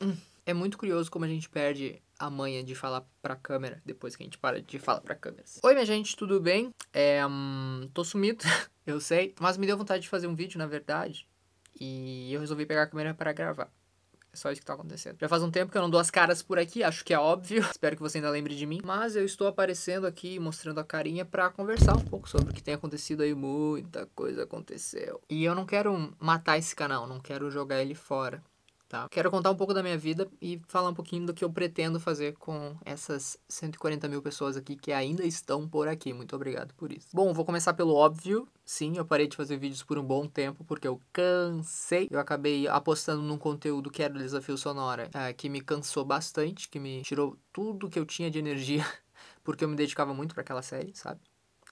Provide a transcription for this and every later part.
Hum, é muito curioso como a gente perde a manha de falar pra câmera depois que a gente para de falar pra câmera. Oi, minha gente, tudo bem? É, hum, tô sumido, eu sei, mas me deu vontade de fazer um vídeo, na verdade, e eu resolvi pegar a câmera para gravar. É só isso que tá acontecendo. Já faz um tempo que eu não dou as caras por aqui, acho que é óbvio. Espero que você ainda lembre de mim. Mas eu estou aparecendo aqui, mostrando a carinha para conversar um pouco sobre o que tem acontecido aí. Muita coisa aconteceu. E eu não quero matar esse canal, não quero jogar ele fora. Tá? Quero contar um pouco da minha vida e falar um pouquinho do que eu pretendo fazer com essas 140 mil pessoas aqui que ainda estão por aqui. Muito obrigado por isso. Bom, vou começar pelo óbvio. Sim, eu parei de fazer vídeos por um bom tempo porque eu cansei. Eu acabei apostando num conteúdo que era o desafio sonora, é, que me cansou bastante, que me tirou tudo que eu tinha de energia porque eu me dedicava muito para aquela série, sabe?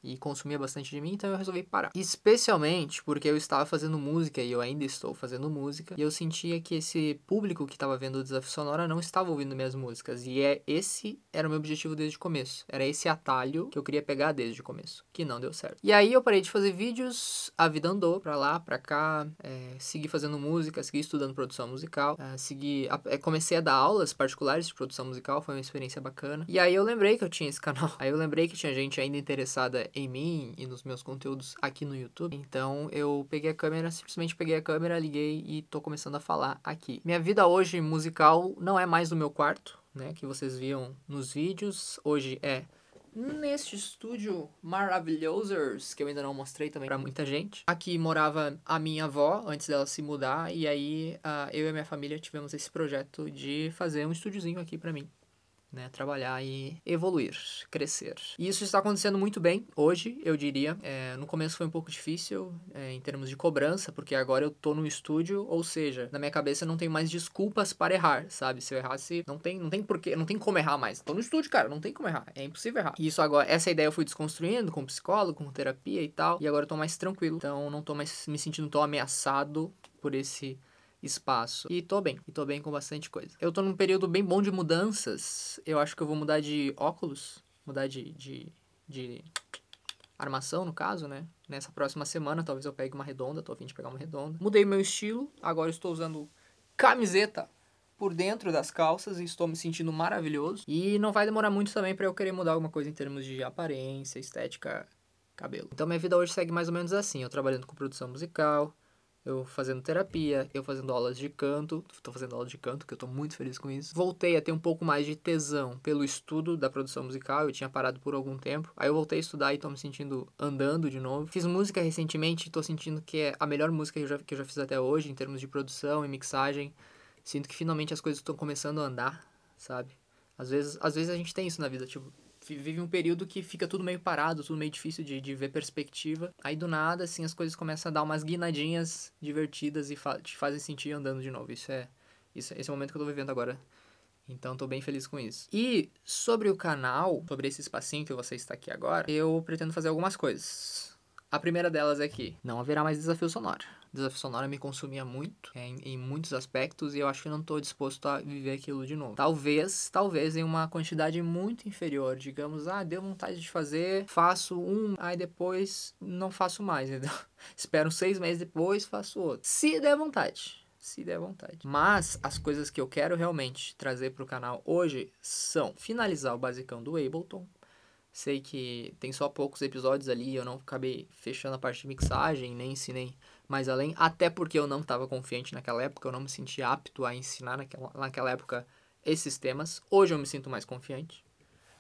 e consumia bastante de mim, então eu resolvi parar. Especialmente porque eu estava fazendo música e eu ainda estou fazendo música, e eu sentia que esse público que estava vendo o Desafio Sonora não estava ouvindo minhas músicas, e é esse era o meu objetivo desde o começo. Era esse atalho que eu queria pegar desde o começo, que não deu certo. E aí eu parei de fazer vídeos, a vida andou pra lá, pra cá, é, segui fazendo música, segui estudando produção musical, é, segui, é, comecei a dar aulas particulares de produção musical, foi uma experiência bacana. E aí eu lembrei que eu tinha esse canal, aí eu lembrei que tinha gente ainda interessada em mim e nos meus conteúdos aqui no YouTube. Então eu peguei a câmera, simplesmente peguei a câmera, liguei e tô começando a falar aqui. Minha vida hoje musical não é mais no meu quarto, né, que vocês viam nos vídeos. Hoje é neste estúdio maravilhosos que eu ainda não mostrei também para muita gente. Aqui morava a minha avó antes dela se mudar e aí uh, eu e a minha família tivemos esse projeto de fazer um estúdiozinho aqui para mim né? Trabalhar e evoluir, crescer. E isso está acontecendo muito bem hoje, eu diria. É, no começo foi um pouco difícil é, em termos de cobrança, porque agora eu tô no estúdio, ou seja, na minha cabeça não tem mais desculpas para errar, sabe? Se eu errasse, não tem, não tem porquê, não tem como errar mais. Tô no estúdio, cara, não tem como errar, é impossível errar. E isso agora, essa ideia eu fui desconstruindo com psicólogo, com terapia e tal, e agora eu tô mais tranquilo. Então não tô mais me sentindo tão ameaçado por esse espaço. E tô bem, e tô bem com bastante coisa. Eu tô num período bem bom de mudanças. Eu acho que eu vou mudar de óculos, mudar de, de, de armação, no caso, né? Nessa próxima semana, talvez eu pegue uma redonda, tô a fim de pegar uma redonda. Mudei meu estilo, agora estou usando camiseta por dentro das calças e estou me sentindo maravilhoso. E não vai demorar muito também para eu querer mudar alguma coisa em termos de aparência, estética, cabelo. Então minha vida hoje segue mais ou menos assim, eu trabalhando com produção musical, eu fazendo terapia, eu fazendo aulas de canto, estou fazendo aula de canto, que eu estou muito feliz com isso. Voltei a ter um pouco mais de tesão pelo estudo da produção musical, eu tinha parado por algum tempo. Aí eu voltei a estudar e estou me sentindo andando de novo. Fiz música recentemente, estou sentindo que é a melhor música que eu, já, que eu já fiz até hoje, em termos de produção e mixagem. Sinto que finalmente as coisas estão começando a andar, sabe? Às vezes, às vezes a gente tem isso na vida, tipo, vive um período que fica tudo meio parado, tudo meio difícil de, de ver perspectiva. Aí do nada, assim, as coisas começam a dar umas guinadinhas divertidas e fa te fazem sentir andando de novo. Isso é. Isso, esse é o momento que eu tô vivendo agora. Então tô bem feliz com isso. E sobre o canal, sobre esse espacinho que você está aqui agora, eu pretendo fazer algumas coisas. A primeira delas é que não haverá mais desafio sonoro. Desafio sonoro me consumia muito, é, em, em muitos aspectos, e eu acho que não estou disposto a viver aquilo de novo. Talvez, talvez em uma quantidade muito inferior, digamos, ah, deu vontade de fazer, faço um, aí depois não faço mais, entendeu? Espero seis meses depois, faço outro. Se der vontade se der vontade. Mas as coisas que eu quero realmente trazer para o canal hoje são finalizar o basicão do Ableton, Sei que tem só poucos episódios ali, eu não acabei fechando a parte de mixagem, nem ensinei mais além, até porque eu não estava confiante naquela época, eu não me senti apto a ensinar naquela, naquela época esses temas. Hoje eu me sinto mais confiante,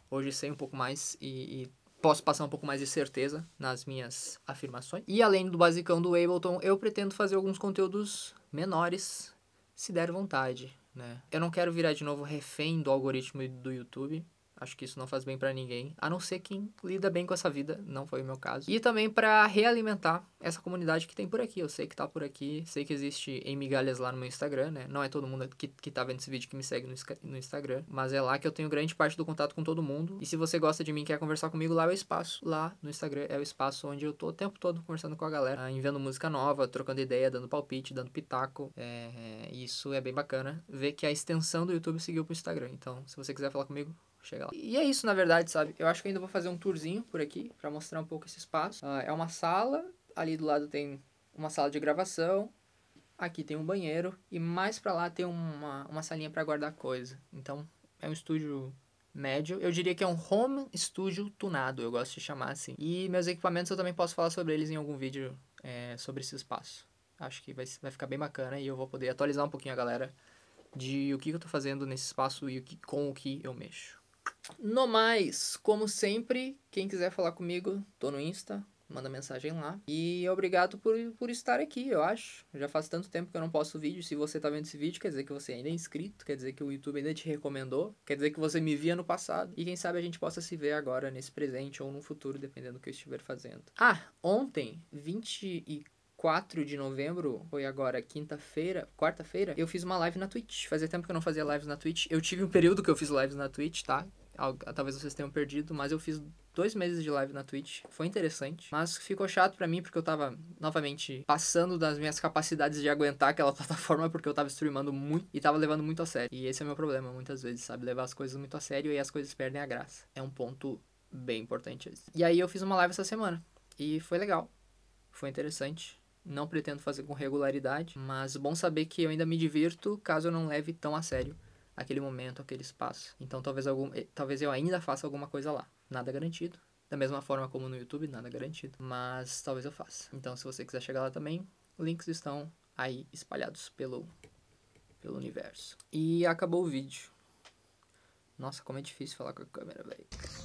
hoje sei um pouco mais e, e posso passar um pouco mais de certeza nas minhas afirmações. E além do basicão do Ableton, eu pretendo fazer alguns conteúdos menores, se der vontade, né? Eu não quero virar de novo refém do algoritmo do YouTube, Acho que isso não faz bem para ninguém, a não ser quem lida bem com essa vida, não foi o meu caso. E também para realimentar essa comunidade que tem por aqui. Eu sei que tá por aqui, sei que existe em migalhas lá no meu Instagram, né? Não é todo mundo que, que tá vendo esse vídeo que me segue no, no Instagram, mas é lá que eu tenho grande parte do contato com todo mundo. E se você gosta de mim e quer conversar comigo, lá é o espaço. Lá no Instagram é o espaço onde eu tô o tempo todo conversando com a galera, ah, enviando música nova, trocando ideia, dando palpite, dando pitaco. É, é, isso é bem bacana ver que a extensão do YouTube seguiu pro Instagram. Então, se você quiser falar comigo, chegar lá. E é isso, na verdade, sabe? Eu acho que ainda vou fazer um tourzinho por aqui para mostrar um pouco esse espaço. Uh, é uma sala, ali do lado tem uma sala de gravação, aqui tem um banheiro e mais para lá tem uma, uma salinha para guardar coisa. Então, é um estúdio médio. Eu diria que é um home studio tunado, eu gosto de chamar assim. E meus equipamentos eu também posso falar sobre eles em algum vídeo é, sobre esse espaço. Acho que vai, vai ficar bem bacana e eu vou poder atualizar um pouquinho a galera de o que, eu tô fazendo nesse espaço e o que, com o que eu mexo. No mais, como sempre, quem quiser falar comigo, tô no Insta, manda mensagem lá. E obrigado por, por estar aqui, eu acho. Já faz tanto tempo que eu não posto vídeo. Se você tá vendo esse vídeo, quer dizer que você ainda é inscrito, quer dizer que o YouTube ainda te recomendou, quer dizer que você me via no passado. E quem sabe a gente possa se ver agora, nesse presente ou no futuro, dependendo do que eu estiver fazendo. Ah, ontem, 24. 4 de novembro, foi agora quinta-feira, quarta-feira, eu fiz uma live na Twitch. Fazia tempo que eu não fazia lives na Twitch. Eu tive um período que eu fiz lives na Twitch, tá? talvez vocês tenham perdido, mas eu fiz dois meses de live na Twitch, foi interessante, mas ficou chato para mim porque eu tava novamente passando das minhas capacidades de aguentar aquela plataforma porque eu tava streamando muito e tava levando muito a sério. E esse é o meu problema muitas vezes, sabe, levar as coisas muito a sério e as coisas perdem a graça. É um ponto bem importante esse. E aí eu fiz uma live essa semana e foi legal. Foi interessante. Não pretendo fazer com regularidade, mas bom saber que eu ainda me divirto caso eu não leve tão a sério aquele momento, aquele espaço. Então talvez algum, eh, talvez eu ainda faça alguma coisa lá. Nada garantido. Da mesma forma como no YouTube, nada garantido, mas talvez eu faça. Então se você quiser chegar lá também, links estão aí espalhados pelo pelo universo. E acabou o vídeo. Nossa, como é difícil falar com a câmera, velho.